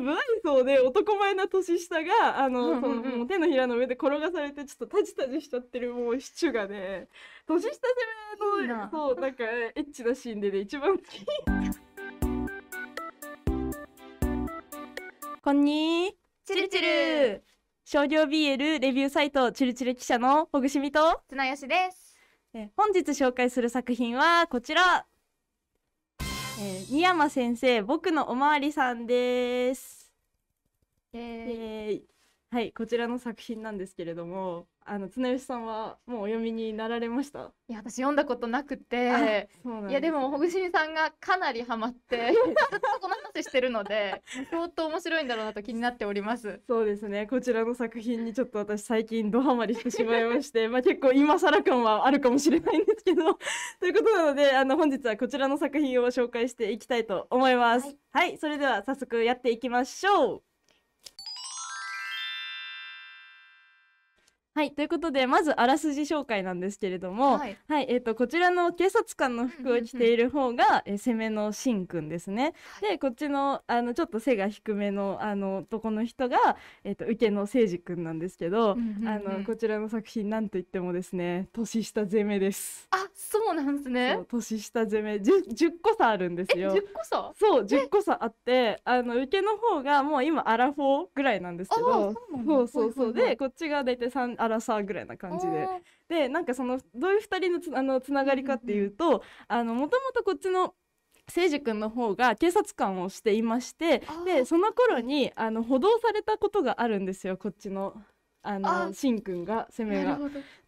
無愛想で男前な年下があの、そのもう手のひらの上で転がされてちょっとタジタジしちゃってるもうシチューがね年下攻めのそうなんかエッチなシーンでね一番好き。こんにちるちる商業 BL レビューサイトちるちる記者のほぐしみと綱吉です。え本日紹介する作品はこちらえー、山先生僕のおまわりさんです。えーはいこちらの作品なんですけれどもあの常吉さんはもうお読みになられましたいや私読んだことなくていやでもほぐしみさんがかなりハマってず っとこの話してるので相当面白いんだろうなと気になっておりますそうですねこちらの作品にちょっと私最近ドハマりしてしまいまして まあ結構今更感はあるかもしれないんですけど ということなのであの本日はこちらの作品を紹介していきたいと思います、はい、はい、それでは早速やっていきましょうはい、ということで、まずあらすじ紹介なんですけれども、はい、はい、えっ、ー、と、こちらの警察官の服を着ている方が、え攻めのしんくんですね。はい、で、こっちの、あの、ちょっと背が低めの、あの、男の人が、えっ、ー、と、受けのせいじくんなんですけど、うんうんうん、あの、こちらの作品、なんといってもですね、年下攻めです。あ、そうなんですね。年下攻め10、10個差あるんですよ。10個差そう、10個差あって、あの、受けの方が、もう今、アラフォーぐらいなんですけど、そうそうそう。で、こっちが大体3、ラサーぐらいな感じで、でなんかそのどういう2人のつあのつながりかっていうともともとこっちの誠司君の方が警察官をしていましてでその頃にあの補導されたことがあるんですよこっちの。あのしんくんが攻めが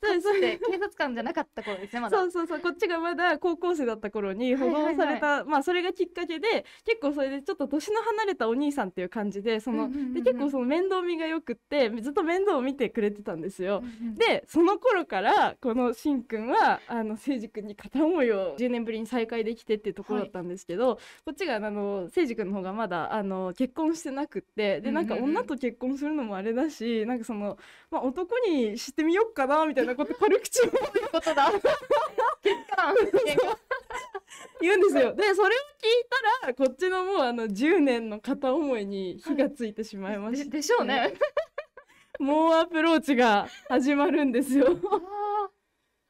そうそう警察官じゃなかった頃ですねまだそうそうそうこっちがまだ高校生だった頃に保護された、はいはいはい、まあそれがきっかけで結構それでちょっと年の離れたお兄さんっていう感じでその、うんうんうんうん、で結構その面倒見がよくってずっと面倒を見てくれてたんですよ、うんうん、でその頃からこのしんくんはあの誠司くんに片思いを10年ぶりに再会できてっていうところだったんですけど、はい、こっちがあの誠司くんの方がまだあの結婚してなくってでなんか女と結婚するのもあれだし、うんうん、なんかその、まあ、男にしてみよっかなみたいななこと軽口も言うことだ。結果、言うんですよ。で、それを聞いたら、こっちのもうあの10年の片思いに火がついてしまいました、ね、でしょうね。もうアプローチが始まるんですよ。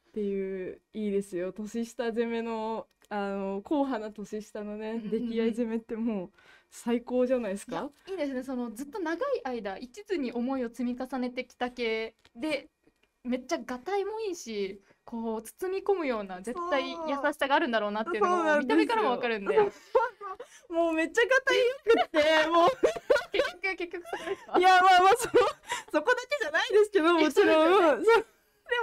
っていう、いいですよ。年下攻めの、あの、硬派な年下のね、出来合い攻めってもう、最高じゃないですかいいですねそのずっと長い間一途に思いを積み重ねてきた系でめっちゃがたいもいいしこう包み込むような絶対優しさがあるんだろうなっていうのも見た目からもわかるんで もうめっちゃがたいよくてもう 結局結局そいやまあまあそそこだけじゃないですけどもちろんで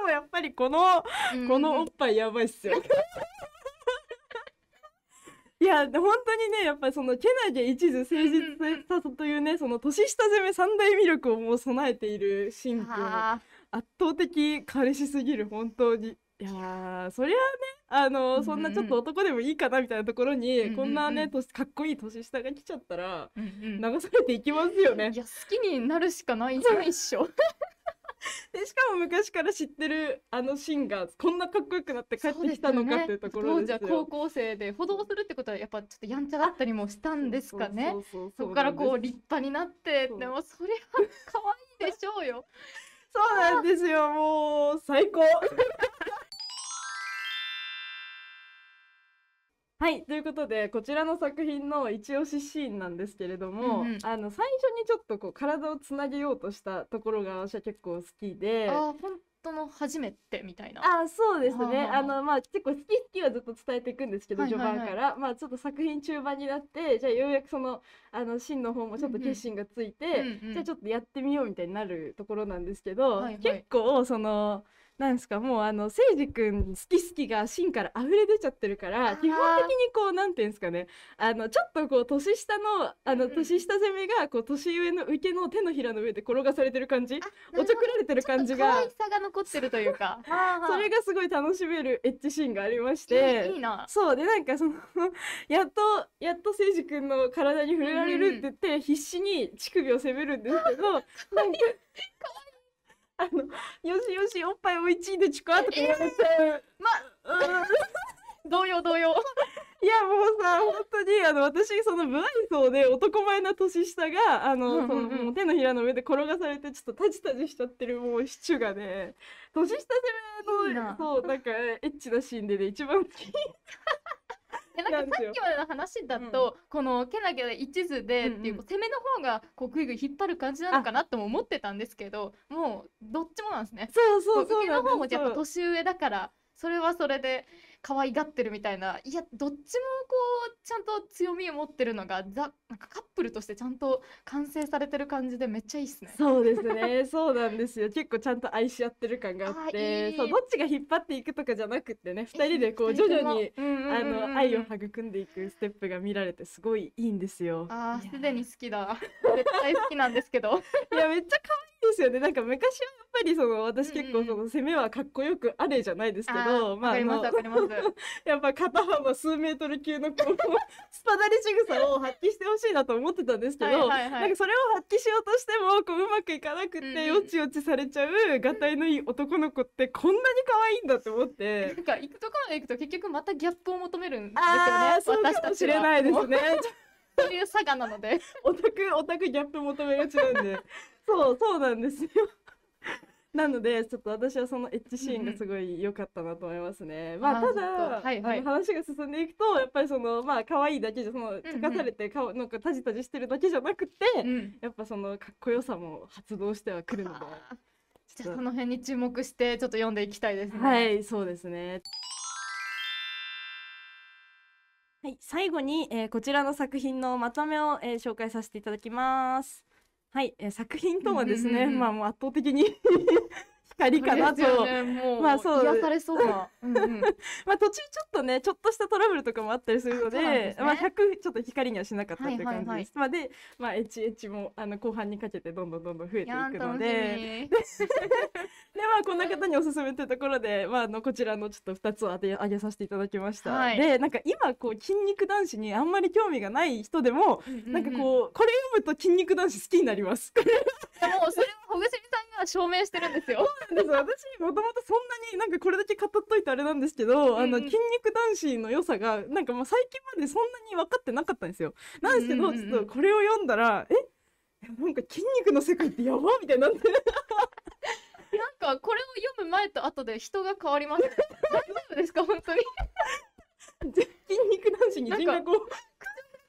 もやっぱりこの、このおっぱいやばいっすよ いや本当にねやっぱりそのけなげ一途誠実さというねその年下攻め三大魅力をもう備えている神父圧倒的彼氏すぎる本当にいやそりゃねあの、うんうん、そんなちょっと男でもいいかなみたいなところに、うんうん、こんなね年かっこいい年下が来ちゃったら、うんうん、流されていきますよね。いや好きになるしかないじゃん一生 でしかも昔から知ってるあのシンがこんなかっこよくなって帰ってきたのかっていうところですよ、ね、当時は高校生で歩道するってことはやっぱちょっとやんちゃだったりもしたんですかねそこからこう立派になってでもそれは可愛いでしょうよそうなんですよ、もう最高。はい、ということで、こちらの作品の一押しシーンなんですけれども、うんうん、あの最初にちょっとこう体をつなげようとしたところが私は結構好きで、あ本トの初めてみたいな。あそうですねあの、まあ、結構好き好きはずっと伝えていくんですけど、序盤から、まあ、ちょっと作品中盤になってじゃあようやくそのあの真の方もちょっと決心がついて、うんうん、じゃあちょっとやってみようみたいになるところなんですけど、結構その。なんですかもうあのせいじくん好き好きが芯から溢れ出ちゃってるから基本的にこうなんていうんですかねあのちょっとこう年下のあの年下攻めがこう年上の受けの手のひらの上で転がされてる感じおちょくられてる感じが可愛さが残ってるというか それがすごい楽しめるエッジシーンがありましてそうでなんかその やっとやっとせいじくんの体に触れられるって言って必死に乳首を責めるんですけど、う なんか。あの、よしよし、おっぱいおいちいでちくわとか言われて、ゃう。ま、うん。同様同様。いや、もうさ、本当に、あの、私、その、無愛想で男前な年下が、あの、その、もう手のひらの上で転がされて、ちょっとタジタジしちゃってる、もう、シチュがね、年下攻めの、そう、なんか、エッチなシーンでね、一番好き。えなんかさっきまでの話だと、うん、このけなげな一途でっていう、うう攻めの方がこうぐいぐい引っ張る感じなのかなとも思ってたんですけどもうどっちもなんですねそうそうそう受けの方もやっぱ年上だからそれはそれで可愛がってるみたいないやどっちもこうちゃんと強みを持ってるのがザなんかカップルとしてちゃんと完成されてる感じでめっちゃいいっすねそうですね そうなんですよ結構ちゃんと愛し合ってる感があってそうどっちが引っ張っていくとかじゃなくてね2人でこう徐々にあの愛を育んでいくステップが見られてすごいいいんですよあすでに好きだ絶対好きなんですけど いやめっちゃ可愛いですよねなんか昔はやっぱりその私結構その攻めはかっこよくあれじゃないですけど、うんうん、まあわかりますわかりますやっぱ肩幅数メートル級のこうスパダリ仕草を発揮してほしいなと思ってたんですけど、なんかそれを発揮しようとしてもこううまくいかなくってよちよちされちゃうがたいのいい男の子ってこんなに可愛いんだって思って。なんか行くところへ行くと結局またギャップを求めるんですよね。私たちれないですね。そういう差がなので。オタクオタクギャップ求めがちなんで。そうそうなんですよ。なのでちょっと私はそのエッジシーンがすごい良かったなと思いますね。まあただ、はいはい、話が進んでいくとやっぱりそのまあ可愛いだけじゃその溶かされて顔、うん、なんかタジタジしてるだけじゃなくて、うん、やっぱそのかっこよさも発動してはくるので。じゃあその辺に注目してちょっと読んでいきたいですね。はいそうですね。はい、最後に、えー、こちらの作品のまとめを、えー、紹介させていただきます。はい、えー、作品とはですね、まあもう圧倒的に光かなと、ね、まあそう癒されそうな、うんうん、まあ途中ちょっとねちょっとしたトラブルとかもあったりするので、ね、まあ100ちょっと光にはしなかったっていう感じです、はいはいはい、まあでまあエチもあの後半にかけてどんどんどんどん増えていくので でまあこんな方におすすめというところでまああのこちらのちょっと2つを当て上げさせていただきました、はい、でなんか今こう筋肉男子にあんまり興味がない人でも、うんうんなんかこうこれ読むと筋肉男子好きになりますもうそれほぐせ証明してるんですよ。そうなんです私もともとそんなになんかこれだけ語っといてあれなんですけど、うんあの筋肉男子の良さがなんかまあ最近までそんなに分かってなかったんですよ。なんですけど、うんうんうん、ちょっとこれを読んだらえなんか筋肉の世界ってやばみたいになって。なんかこれを読む前と後で人が変わります。大丈夫ですか本当に。筋肉男子に人格を。口を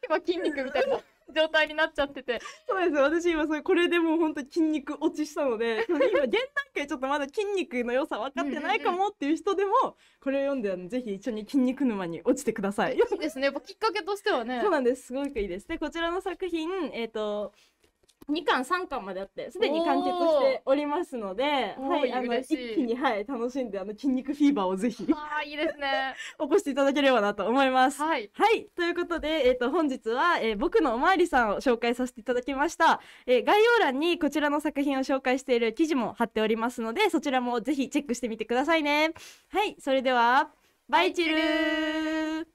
けば筋肉みたいな。状態になっちゃってて。そうです。私今それ、これでもう本当に筋肉落ちしたので、今現段階ちょっとまだ筋肉の良さ分かってないかもっていう人でも、これを読んで、ぜひ一緒に筋肉沼に落ちてください。いいですね。やっぱきっかけとしてはね。そうなんです。すごくいいです。で、こちらの作品、えっ、ー、と、2巻3巻まであってすでに完結しておりますので、はい、あの一気に、はい、楽しんであの筋肉フィーバーをぜひあいいですね 起こしていただければなと思います。はい、はい、ということで、えーと、本日は、えー、僕のおまわりさんを紹介させていただきました、えー、概要欄にこちらの作品を紹介している記事も貼っておりますのでそちらもぜひチェックしてみてくださいね。はいそれではバイチル